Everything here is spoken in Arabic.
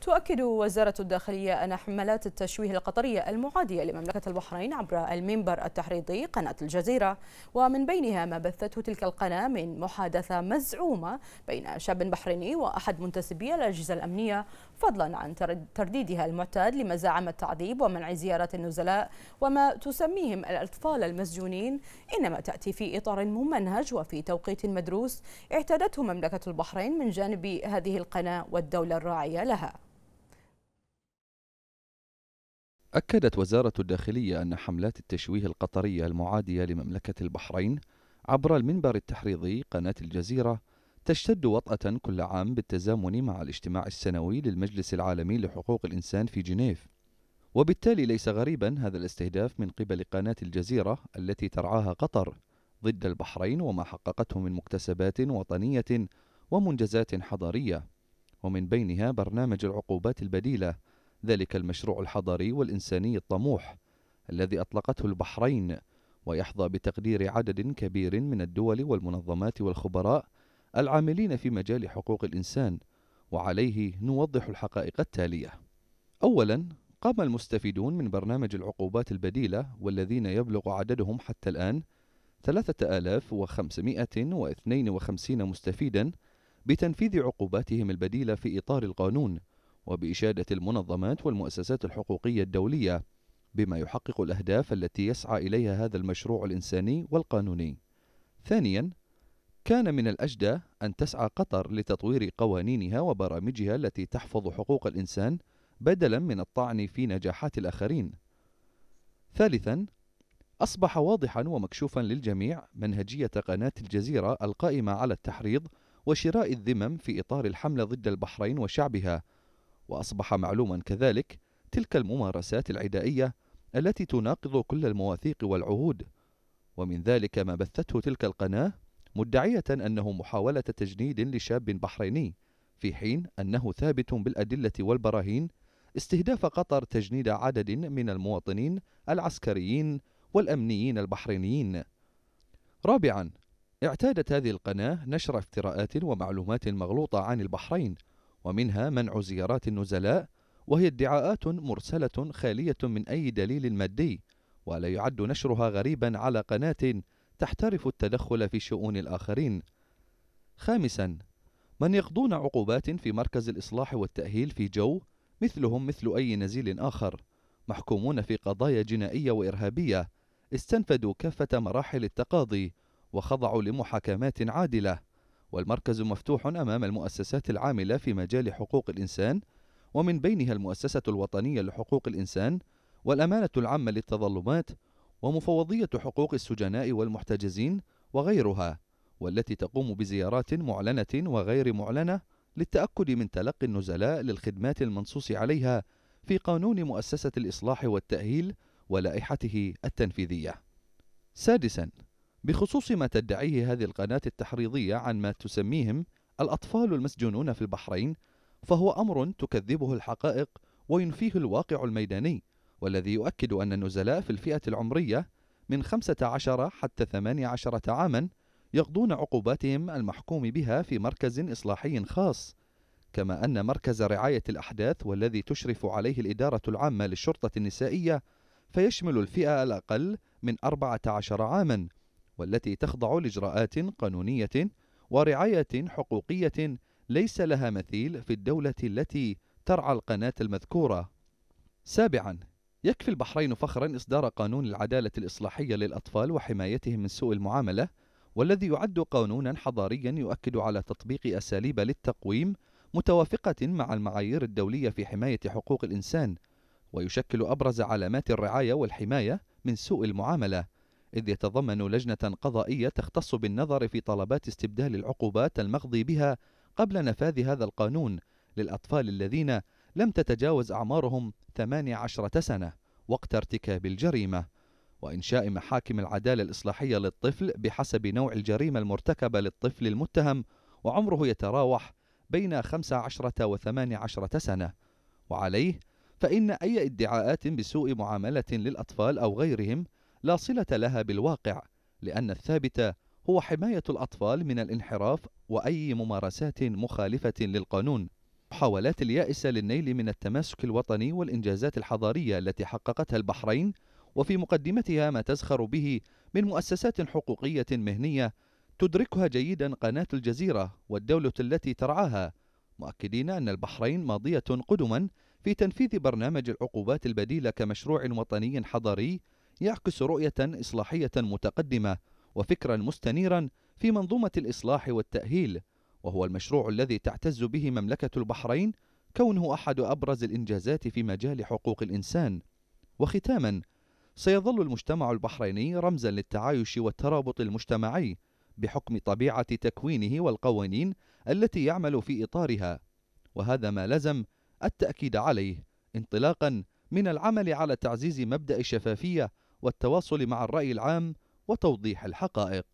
تؤكد وزارة الداخلية أن حملات التشويه القطرية المعادية لمملكة البحرين عبر المنبر التحريضي قناة الجزيرة ومن بينها ما بثته تلك القناة من محادثة مزعومة بين شاب بحريني وأحد منتسبي الأجهزة الأمنية فضلا عن ترديدها المعتاد لمزاعم التعذيب ومنع زيارات النزلاء وما تسميهم الأطفال المسجونين إنما تأتي في إطار ممنهج وفي توقيت مدروس اعتادته مملكة البحرين من جانب هذه القناة والدولة الراعية لها أكدت وزارة الداخلية أن حملات التشويه القطرية المعادية لمملكة البحرين عبر المنبر التحريضي قناة الجزيرة تشتد وطأة كل عام بالتزامن مع الاجتماع السنوي للمجلس العالمي لحقوق الإنسان في جنيف. وبالتالي ليس غريبا هذا الاستهداف من قبل قناة الجزيرة التي ترعاها قطر ضد البحرين وما حققته من مكتسبات وطنية ومنجزات حضارية ومن بينها برنامج العقوبات البديله ذلك المشروع الحضاري والإنساني الطموح الذي أطلقته البحرين ويحظى بتقدير عدد كبير من الدول والمنظمات والخبراء العاملين في مجال حقوق الإنسان وعليه نوضح الحقائق التالية أولا قام المستفيدون من برنامج العقوبات البديلة والذين يبلغ عددهم حتى الآن 3552 مستفيدا بتنفيذ عقوباتهم البديلة في إطار القانون وبإشادة المنظمات والمؤسسات الحقوقية الدولية بما يحقق الأهداف التي يسعى إليها هذا المشروع الإنساني والقانوني. ثانياً، كان من الأجدى أن تسعى قطر لتطوير قوانينها وبرامجها التي تحفظ حقوق الإنسان بدلاً من الطعن في نجاحات الآخرين. ثالثاً، أصبح واضحا ومكشوفا للجميع منهجية قناة الجزيرة القائمة على التحريض وشراء الذمم في إطار الحملة ضد البحرين وشعبها وأصبح معلوما كذلك تلك الممارسات العدائية التي تناقض كل المواثيق والعهود ومن ذلك ما بثته تلك القناة مدعية أنه محاولة تجنيد لشاب بحريني في حين أنه ثابت بالأدلة والبراهين استهداف قطر تجنيد عدد من المواطنين العسكريين والأمنيين البحرينيين رابعا اعتادت هذه القناة نشر افتراءات ومعلومات مغلوطة عن البحرين ومنها منع زيارات النزلاء وهي ادعاءات مرسلة خالية من أي دليل مادي ولا يعد نشرها غريبا على قناة تحترف التدخل في شؤون الآخرين خامسا من يقضون عقوبات في مركز الإصلاح والتأهيل في جو مثلهم مثل أي نزيل آخر محكومون في قضايا جنائية وإرهابية استنفدوا كافة مراحل التقاضي وخضعوا لمحاكمات عادلة والمركز مفتوح أمام المؤسسات العاملة في مجال حقوق الإنسان ومن بينها المؤسسة الوطنية لحقوق الإنسان والأمانة العامة للتظلمات ومفوضية حقوق السجناء والمحتجزين وغيرها والتي تقوم بزيارات معلنة وغير معلنة للتأكد من تلقي النزلاء للخدمات المنصوص عليها في قانون مؤسسة الإصلاح والتأهيل ولائحته التنفيذية. سادساً بخصوص ما تدعيه هذه القناة التحريضية عن ما تسميهم الأطفال المسجونون في البحرين فهو أمر تكذبه الحقائق وينفيه الواقع الميداني والذي يؤكد أن النزلاء في الفئة العمرية من 15 حتى 18 عاما يقضون عقوباتهم المحكوم بها في مركز إصلاحي خاص كما أن مركز رعاية الأحداث والذي تشرف عليه الإدارة العامة للشرطة النسائية فيشمل الفئة الأقل من 14 عاماً والتي تخضع لاجراءات قانونيه ورعايه حقوقيه ليس لها مثيل في الدوله التي ترعى القناه المذكوره سابعا يكفي البحرين فخرا اصدار قانون العداله الاصلاحيه للاطفال وحمايتهم من سوء المعامله والذي يعد قانونا حضاريا يؤكد على تطبيق اساليب للتقويم متوافقه مع المعايير الدوليه في حمايه حقوق الانسان ويشكل ابرز علامات الرعايه والحمايه من سوء المعامله إذ يتضمن لجنة قضائية تختص بالنظر في طلبات استبدال العقوبات المغضي بها قبل نفاذ هذا القانون للأطفال الذين لم تتجاوز أعمارهم 18 سنة وقت ارتكاب الجريمة وإنشاء محاكم العدالة الإصلاحية للطفل بحسب نوع الجريمة المرتكبة للطفل المتهم وعمره يتراوح بين 15 و 18 سنة وعليه فإن أي ادعاءات بسوء معاملة للأطفال أو غيرهم لا صلة لها بالواقع لأن الثابت هو حماية الأطفال من الانحراف وأي ممارسات مخالفة للقانون محاولات اليائسة للنيل من التماسك الوطني والإنجازات الحضارية التي حققتها البحرين وفي مقدمتها ما تزخر به من مؤسسات حقوقية مهنية تدركها جيدا قناة الجزيرة والدولة التي ترعاها مؤكدين أن البحرين ماضية قدما في تنفيذ برنامج العقوبات البديلة كمشروع وطني حضاري يعكس رؤية إصلاحية متقدمة وفكرا مستنيرا في منظومة الإصلاح والتأهيل وهو المشروع الذي تعتز به مملكة البحرين كونه أحد أبرز الإنجازات في مجال حقوق الإنسان وختاما سيظل المجتمع البحريني رمزا للتعايش والترابط المجتمعي بحكم طبيعة تكوينه والقوانين التي يعمل في إطارها وهذا ما لزم التأكيد عليه انطلاقا من العمل على تعزيز مبدأ الشفافية والتواصل مع الرأي العام وتوضيح الحقائق